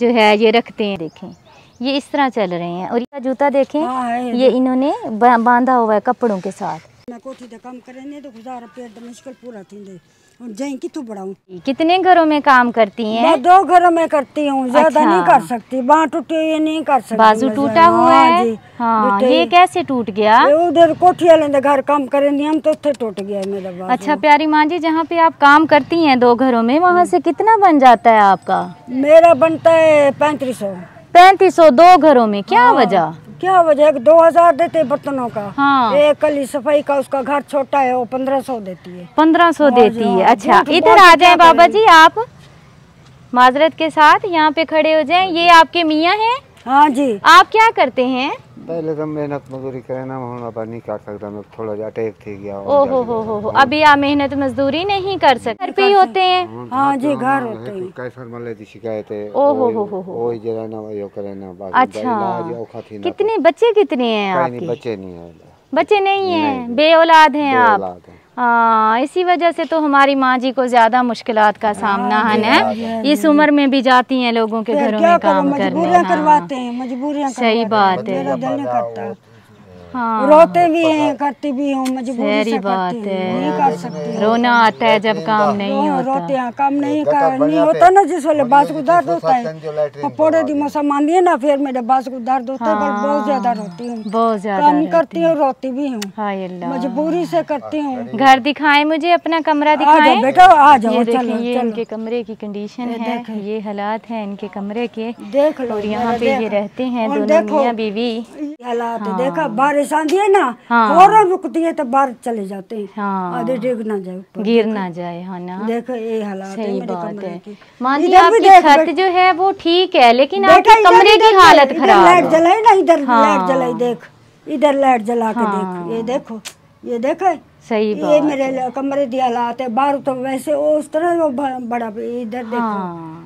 जो है ये रखते हैं देखें ये इस तरह चल रहे हैं और ये जूता देखें हाँ, ये इन्होंने बांधा हुआ है कपड़ों के साथ कोठी काम तो गुजारा पेट मुश्किल पूरा थी जाएंगी तो बढ़ाऊँ कितने घरों में काम करती हैं? मैं दो घरों में करती हूँ ज्यादा अच्छा। नहीं कर सकती बाँ टूटी हुई नहीं कर सकती बाजू टूटा हुआ हाँ है हाँ, ये कैसे टूट गया उधर कोठिया लेंगे घर काम करेंगे हम तो टूट गया मेरा बाजू अच्छा प्यारी माँ जी जहाँ पे आप काम करती हैं दो घरों में वहाँ से कितना बन जाता है आपका मेरा बनता है पैंतीस सौ पैंतीस सौ दो घरों में क्या हाँ। वजह क्या वजह दो हजार देते बर्तनों का हाँ। एक कली सफाई का उसका घर छोटा है वो पंद्रह सौ देती है पंद्रह सौ देती है हाँ, अच्छा इधर आ जाए बाबा जी आप माजरत के साथ यहाँ पे खड़े हो जाए ये आपके मियाँ है हाँ जी आप क्या करते हैं पहले तो मेहनत मजदूरी करे ना हूं अब नहीं कर सकता मैं थोड़ा जा अटैक थी गया ओहो हो हो हो अभी आ मेहनत मजदूरी नहीं कर सकते घर पे होते हैं हां हाँ, जी घर होते हैं कैसर मले दी शिकायत है ओहो हो हो हो ओई जरा ना यो करे ना बाकी अच्छा कितने तो। बच्चे कितने हैं आपके बच्चे नहीं है बच्चे नहीं है बे औलाद हैं आप हाँ इसी वजह से तो हमारी माँ जी को ज़्यादा मुश्किल का सामना हाँ, है हाँ, इस उम्र में भी जाती हैं लोगों के घरों में काम करने हाँ। करवाते हैं मजबूरियां सही बात है हाँ, रोते भी हैं करती भी हूँ मजबूरी बात है नहीं कर सकती रोना आता है जब काम नहीं होता रोते हैं काम नहीं कर नहीं होता ना जिस वाले बास को दर्द होता है पौड़े दी मौसम मान दिए ना फिर मेरे बास को दर्द होता है बहुत ज्यादा हाँ। रोती हूँ बहुत ज्यादा काम करती हूँ रोती भी हूँ मजबूरी से करती हूँ अच्छा, घर दिखाए मुझे अपना कमरा दिखाए बेटा आ जाओ देखिए इनके कमरे की कंडीशन है ये हालात है इनके कमरे के देख लो यहाँ पे ये रहते हैं दोनों मियाँ बीवी हालात देखा हाँ। बारिश बारिश आती है ना और हाँ। रुकती है तो बाहर चले जाते हैं हाँ। आधे डिग ना जाए गिर ना जाए हाँ ना देखो ये हालात सही है बात है मान मानी आपकी छत जो है वो ठीक है लेकिन आपके कमरे की हालत खराब लाइट जलाई ना इधर हाँ। लाइट जलाई देख इधर लाइट जला के देख हाँ। ये देखो ये देखो सही बात ये मेरे कमरे की हालात है बाहर तो वैसे उस तरह वो बड़ा इधर देखो हाँ।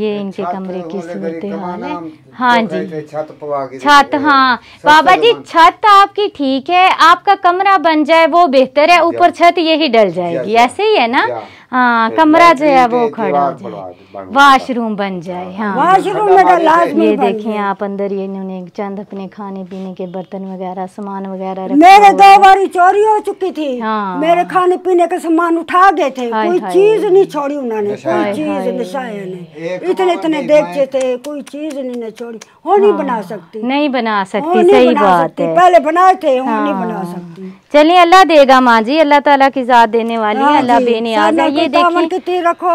ये इनके कमरे की सूरत हाल है हाँ जी छत हाँ बाबा जी छत आपकी ठीक है आपका कमरा बन जाए वो बेहतर है ऊपर छत यही डल जाएगी ऐसे ही है ना हाँ, हाँ कमरा जो है वो खड़ा हो जाए वाशरूम बन जाए हाँ वाशरूम तो ये देखिए आप अंदर ये इन्होंने चंद अपने खाने पीने के बर्तन वगैरह सामान वगैरह मेरे दो बारी चोरी हो चुकी थी हाँ मेरे खाने पीने का सामान उठा गए थे कोई चीज नहीं छोड़ी उन्होंने कोई चीज नशाया नहीं इतने इतने देखते थे कोई चीज नहीं छोड़ी वो नहीं बना हाँ। सकती नहीं बना सकती सही बात है पहले बनाए थे वो नहीं बना हाँ। सकती चलिए अल्लाह देगा माँ जी अल्लाह ताला की जात देने वाली है हाँ अल्लाह बेनियाज है ये देखिए रखो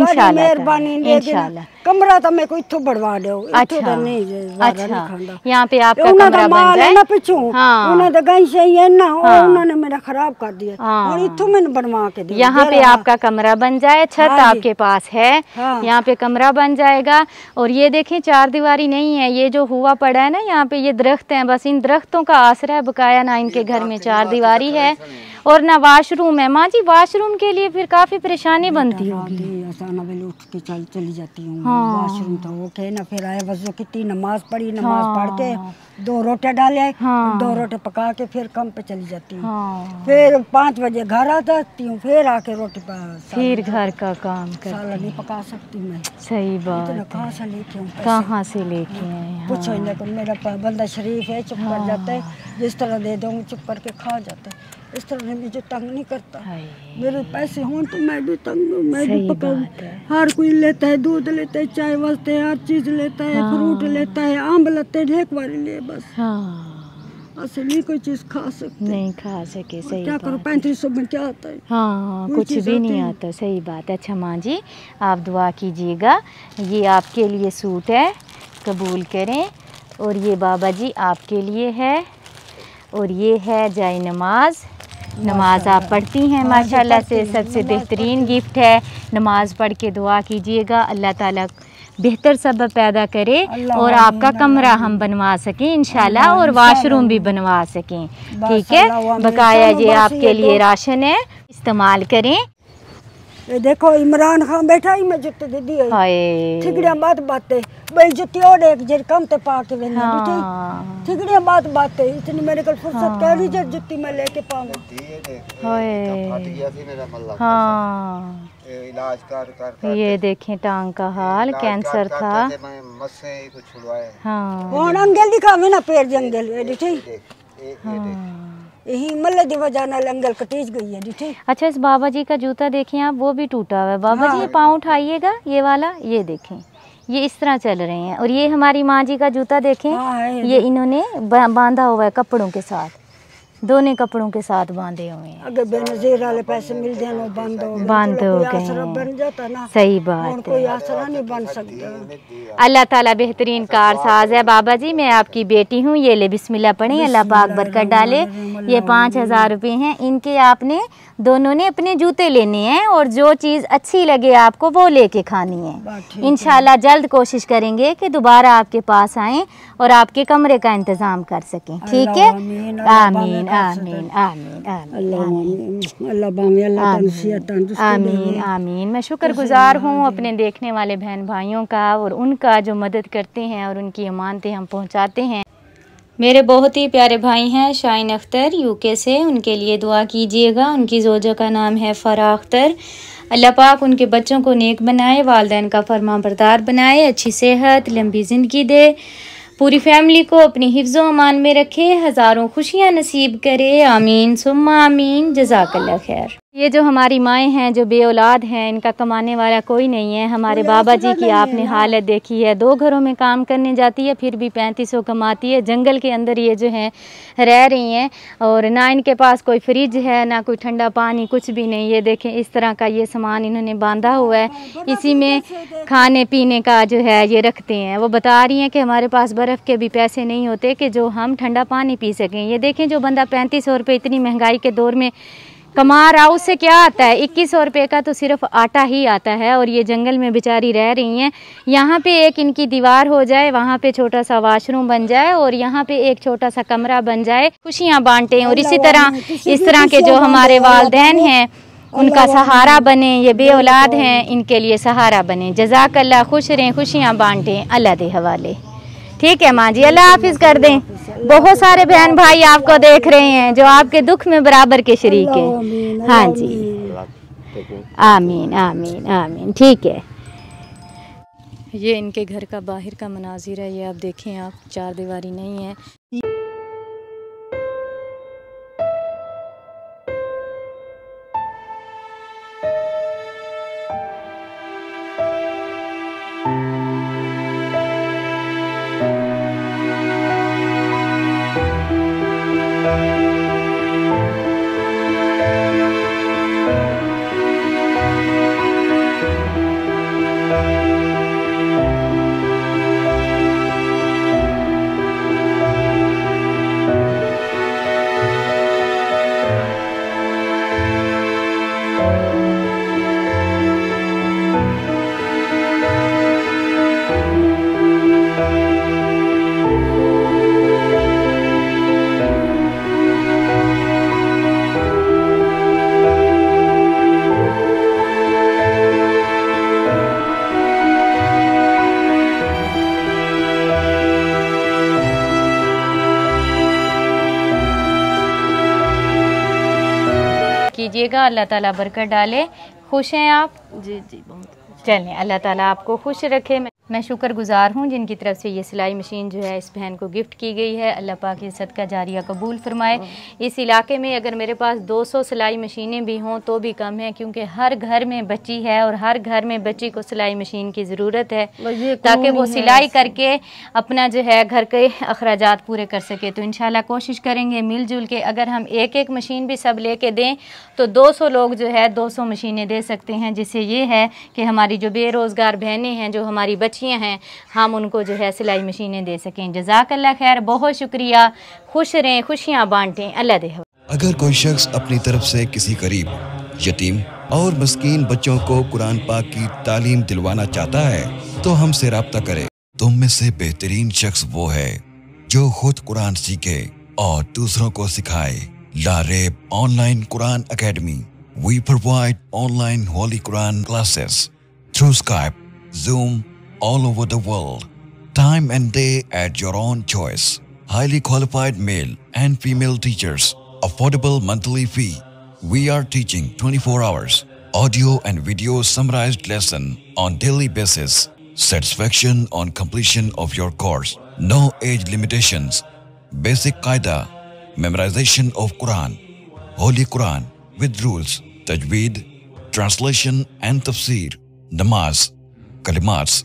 इनशाला इनशाला कमरा तो मैं कोई बढ़वा दो ਲਿਓ ਇੱਥੋਂ ਤਾਂ ਨਹੀਂ ਵਾਰਾ ਨਹੀਂ ਖਾਂਦਾ और हाँ। आपके पास है हाँ। यहाँ पे कमरा बन जाएगा और ये देखें चार दीवारी नहीं है ये जो हुआ पड़ा है ना यहाँ पे ये दरख्त हैं बस इन दरख्तों का आसरा बकाया ना इनके घर में तो चार दीवारी तो है और ना वाशरूम है माँ जी वाशरूम के लिए फिर काफ़ी परेशानी बनती तो होगी चली जाती हूँ हाँ। हाँ। था तो के ना फिर आए वजू कितनी नमाज पढ़ी नमाज पढ़ के हाँ। दो रोटे डाले हाँ। दो रोटे पका के फिर कम पे चली जाती हूँ फिर पाँच बजे घर आ जाती हूँ फिर आके रोटी फिर घर का काम साला नहीं पका सकती मैं सही बात कहाँ से लेके हूँ कहाँ से लेके कुछ मेरा बंदा शरीफ है चुप कर जाता है जिस तरह दे दो चुप करके खा जाता इस तरह मुझे तंग नहीं करता मेरे पैसे हों तो मैं भी तंग मैं भी पकड़ हर कोई लेता है दूध लेता है चाय वास्ते हर चीज लेता है हाँ। फ्रूट लेता है आम लेते हैं ढेक वाले लिए बस हाँ। असली कोई चीज खा सकते नहीं खा सके सही क्या करो पैंतीस सौ में क्या आता है हाँ, हाँ कुछ भी नहीं आता सही बात है अच्छा माँ जी आप दुआ कीजिएगा ये आपके लिए सूट है कबूल करें और ये बाबा जी आपके लिए है और ये है जाय नमाज़ नमाज आप पढ़ती हैं माशाल्लाह से सबसे बेहतरीन गिफ्ट है नमाज पढ़ के दुआ कीजिएगा अल्लाह ताला बेहतर सब पैदा करे और आपका कमरा हम बनवा सकें इनशाला और वाशरूम भी बनवा सकें ठीक है बकाया ये आपके लिए तो- राशन है इस्तेमाल करें ये देखो इमरान खान बैठा ही मैं जुत्ते दीदी है ठिकड़िया बात बातें भाई जुत्ती और एक जर कम ते पा के वेना हाँ। ठिकड़िया बात बातें इतनी मेरे को फुर्सत हाँ। कह रही जर जुत्ती मैं लेके पाऊं हाँ इलाज कर कर ये देखें टांग का हाल कैंसर था मैं मस्से को छुड़वाए हां और अंगेल दिखावे ना पैर जंगल ये देख ये देख हाँ। यही मल्ल की जाना लंगल कटेज गई है डिठी अच्छा इस बाबा जी का जूता देखें आप वो भी टूटा हुआ है बाबा हाँ। जी पाँव उठाइएगा ये वाला ये देखें ये इस तरह चल रहे हैं और ये हमारी माँ जी का जूता देखें हाँ, ये, ये इन्होंने बांधा हुआ है कपड़ों के साथ दोनों कपड़ों के साथ बांधे हुए हैं अगर बेनजीर वाले पैसे मिल जाए ना बंद हो बंद हो गए सही बात बन सकता अल्लाह ताला बेहतरीन कार साज है बाबा जी मैं आपकी बेटी हूँ ये ले बिस्मिल्ला पढ़े अल्लाह पाक बरकत डाले ये पाँच हज़ार रुपये हैं इनके आपने दोनों ने अपने जूते लेने हैं और जो चीज़ अच्छी लगे आपको वो लेके खानी है इनशाला जल्द कोशिश करेंगे कि दोबारा आपके पास आए और आपके कमरे का इंतज़ाम कर सकें ठीक है आमीन आमीन आमीन अल्लाह आमीन आमीन हूँ अपने देखने वाले बहन भाइयों का और उनका जो मदद करते हैं और उनकी अमानतें हम पहुँचाते हैं मेरे बहुत ही प्यारे भाई हैं शाइन अख्तर यूके से उनके लिए दुआ कीजिएगा उनकी जोजा का नाम है फ़रा अख्तर अल्लाह पाक उनके बच्चों को नेक बनाए वालदेन का फरमा बरदार बनाए अच्छी सेहत लंबी ज़िंदगी दे पूरी फैमिली को अपनी हिफ्जो अमान में रखे हज़ारों खुशियाँ नसीब करे आमीन सुम आमीन जजाकल्ला खैर ये जो हमारी माएँ हैं जो बे औलाद हैं इनका कमाने वाला कोई नहीं है हमारे बाबा जी की आपने हाँ। हालत देखी है दो घरों में काम करने जाती है फिर भी पैंतीस सौ कमाती है जंगल के अंदर ये जो हैं रह रही हैं और ना इनके पास कोई फ्रिज है ना कोई ठंडा पानी कुछ भी नहीं ये देखें इस तरह का ये सामान इन्होंने बांधा हुआ है हाँ, इसी में खाने पीने का जो है ये रखते हैं वो बता रही हैं कि हमारे पास बर्फ़ के भी पैसे नहीं होते कि जो हम ठंडा पानी पी सकें ये देखें जो बंदा पैंतीस सौ रुपये इतनी महंगाई के दौर में कमाराव से क्या आता है इक्कीस सौ रुपये का तो सिर्फ आटा ही आता है और ये जंगल में बेचारी रह रही हैं यहाँ पे एक इनकी दीवार हो जाए वहाँ पे छोटा सा वाशरूम बन जाए और यहाँ पे एक छोटा सा कमरा बन जाए खुशियाँ बांटें और इसी तरह इस तरह के जो हमारे वालदेन हैं उनका सहारा बने ये बे औलाद हैं इनके लिए सहारा बने जजाक अल्लाह खुश रहें खुशियाँ बांटें अल्लाह के हवाले ठीक है माँ जी अल्लाह हाफिज़ कर दें बहुत सारे बहन भाई आपको देख रहे हैं जो आपके दुख में बराबर के शरीक हैं हाँ जी आमीन आमीन आमीन ठीक है ये इनके घर का बाहर का मनाजिर है ये आप देखें आप चार दीवारी नहीं है कीजिएगा अल्लाह ताला बरकत डाले खुश हैं आप जी जी बहुत चलें अल्लाह ताला आपको खुश रखे मैं गुज़ार हूँ जिनकी तरफ से ये सिलाई मशीन जो है इस बहन को गिफ्ट की गई है अल्लाह पाक ये सदका जारिया कबूल फरमाए इस इलाके में अगर मेरे पास 200 सिलाई मशीनें भी हों तो भी कम है क्योंकि हर घर में बच्ची है और हर घर में बच्ची को सिलाई मशीन की ज़रूरत है ताकि वो सिलाई करके अपना जो है घर के अखराज पूरे कर सके तो इन कोशिश करेंगे मिलजुल के अगर हम एक एक मशीन भी सब ले दें तो दो लोग जो है दो मशीनें दे सकते हैं जिससे ये है कि हमारी जो बेरोज़गार बहनें हैं जो हमारी बच्ची बच्चियाँ हैं हम उनको जो है सिलाई मशीनें दे सकें जजाकल्ला खैर बहुत शुक्रिया खुश रहें खुशियाँ बांटें अल्लाह दे अगर कोई शख्स अपनी तरफ से किसी गरीब यतीम और मस्किन बच्चों को कुरान पाक की तालीम दिलवाना चाहता है तो हमसे रबता करे तुम में से बेहतरीन शख्स वो है जो खुद कुरान सीखे और दूसरों को सिखाए Lareb online Quran academy we provide online holy Quran classes through Skype Zoom all over the world, time and day at your own choice. Highly qualified male and female teachers, affordable monthly fee. We are teaching 24 hours, audio and video summarized lesson on daily basis. Satisfaction on completion of your course. No age limitations. Basic Qaeda, memorization of Quran, Holy Quran with rules, tajweed, translation and tafsir, namaz, kalimats,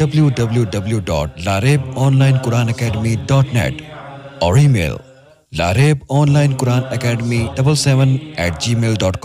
www.larebonlinequranacademy.net or email larebonlinequranacademy77 at gmail.com.